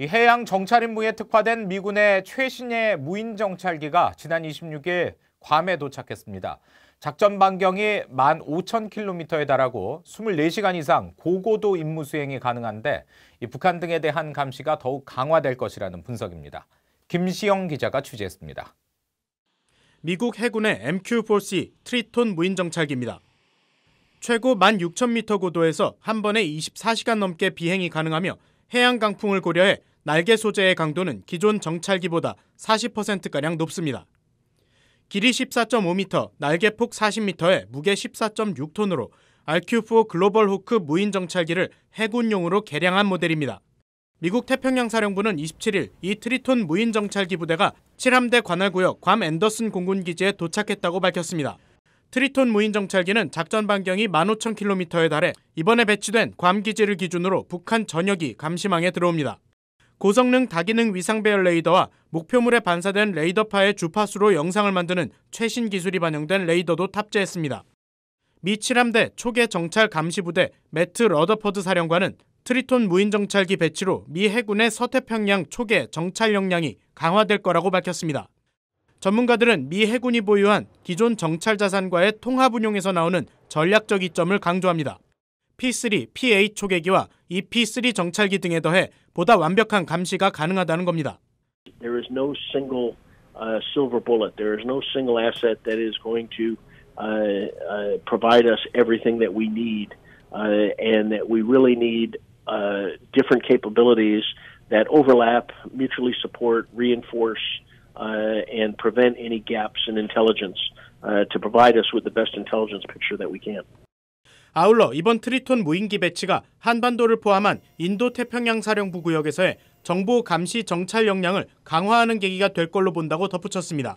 이 해양 정찰 임무에 특화된 미군의 최신의 무인 정찰기가 지난 26일 괌에 도착했습니다. 작전 반경이 15,000km에 달하고 24시간 이상 고고도 임무 수행이 가능한데 북한 등에 대한 감시가 더욱 강화될 것이라는 분석입니다. 김시영 기자가 취재했습니다. 미국 해군의 MQ-4C 트리톤 무인 정찰기입니다. 최고 16,000m 고도에서 한 번에 24시간 넘게 비행이 가능하며 해양 강풍을 고려해 날개 소재의 강도는 기존 정찰기보다 40%가량 높습니다. 길이 14.5m, 날개폭 40m에 무게 14.6톤으로 RQ-4 글로벌 호크 무인 정찰기를 해군용으로 개량한 모델입니다. 미국 태평양 사령부는 27일 이 트리톤 무인 정찰기 부대가 7함대 관할구역 괌 앤더슨 공군기지에 도착했다고 밝혔습니다. 트리톤 무인 정찰기는 작전 반경이 15,000km에 달해 이번에 배치된 괌 기지를 기준으로 북한 전역이 감시망에 들어옵니다. 고성능 다기능 위상배열 레이더와 목표물에 반사된 레이더파의 주파수로 영상을 만드는 최신 기술이 반영된 레이더도 탑재했습니다. 미 7함대 초계 정찰 감시부대 매트 러더퍼드 사령관은 트리톤 무인정찰기 배치로 미 해군의 서태평양 초계 정찰 역량이 강화될 거라고 밝혔습니다. 전문가들은 미 해군이 보유한 기존 정찰 자산과의 통합 운용에서 나오는 전략적 이점을 강조합니다. P3, P8 EP3 정찰기 등에 더해 보다 완벽한 감시가 가능하다는 겁니다. There is no single uh, silver bullet. There is no single asset that is going to uh, uh, provide us everything that we need, uh, and that we really need uh, different capabilities that overlap, mutually support, reinforce, uh, and prevent any gaps in intelligence uh, to provide us with the best intelligence picture that we can. 아울러 이번 트리톤 무인기 배치가 한반도를 포함한 인도태평양 사령부 구역에서의 정보 감시 정찰 역량을 강화하는 계기가 될 걸로 본다고 덧붙였습니다.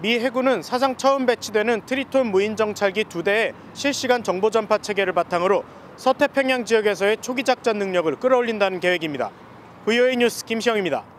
미 해군은 사상 처음 배치되는 트리톤 무인 정찰기 두 대의 실시간 정보 전파 체계를 바탕으로 서태평양 지역에서의 초기 작전 능력을 끌어올린다는 계획입니다. VOA 뉴스 김시영입니다.